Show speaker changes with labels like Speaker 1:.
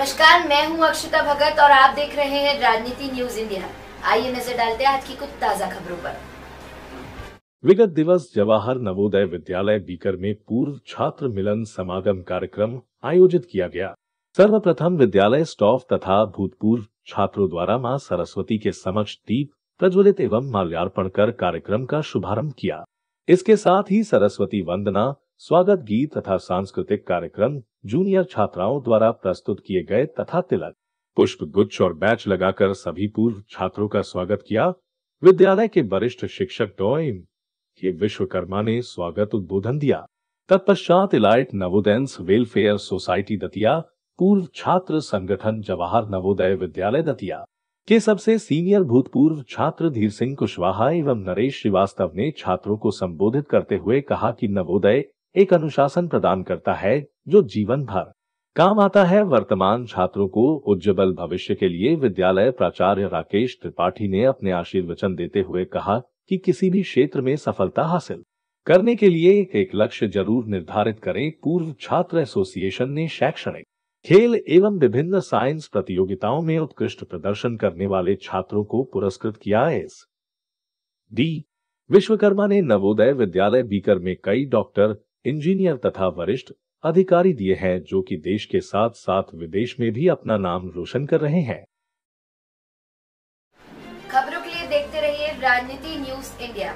Speaker 1: नमस्कार मैं हूं अक्षता भगत और आप देख रहे हैं राजनीति न्यूज इंडिया आइए नजर डालते हैं आज की कुछ ताजा खबरों पर
Speaker 2: विगत दिवस जवाहर नवोदय विद्यालय बीकर में पूर्व छात्र मिलन समागम कार्यक्रम आयोजित किया गया सर्वप्रथम विद्यालय स्टॉफ तथा भूतपूर्व छात्रों द्वारा माँ सरस्वती के समक्ष दीप प्रज्वलित एवं माल्यार्पण कर कार्यक्रम का शुभारंभ किया इसके साथ ही सरस्वती वंदना स्वागत गीत तथा सांस्कृतिक कार्यक्रम जूनियर छात्राओं द्वारा प्रस्तुत किए गए तथा तिलक पुष्प गुच्छ और बैच लगाकर सभी पूर्व छात्रों का स्वागत किया विद्यालय के वरिष्ठ शिक्षक डॉइन के विश्वकर्मा ने स्वागत उद्बोधन दिया तत्पश्चात elite Navodaya welfare society Datia पूर्व छात्र संगठन जवाहर नवोदय विद्यालय दतिया के सबसे सीनियर भूतपूर्व छात्र धीर सिंह कुशवाहा एवं नरेश श्रीवास्तव ने छात्रों को संबोधित करते हुए कहा कि नवोदय एक अनुशासन प्रदान करता है जो जीवन भर काम आता है वर्तमान छात्रों को उज्जवल भविष्य के लिए विद्यालय प्राचार्य राकेश त्रिपाठी ने अपने आशीर्वचन देते हुए कहा कि किसी भी क्षेत्र में सफलता हासिल करने के लिए एक, एक लक्ष्य जरूर निर्धारित करें पूर्व छात्र एसोसिएशन ने शैक्षणिक खेल एवं विभिन्न साइंस प्रतियोगिताओं में उत्कृष्ट प्रदर्शन करने वाले छात्रों को पुरस्कृत किया है डी विश्वकर्मा ने नवोदय विद्यालय बीकर में कई डॉक्टर इंजीनियर तथा वरिष्ठ अधिकारी दिए हैं जो कि देश के साथ साथ विदेश में भी अपना नाम रोशन कर रहे हैं
Speaker 1: खबरों के लिए देखते रहिए राजनीति न्यूज इंडिया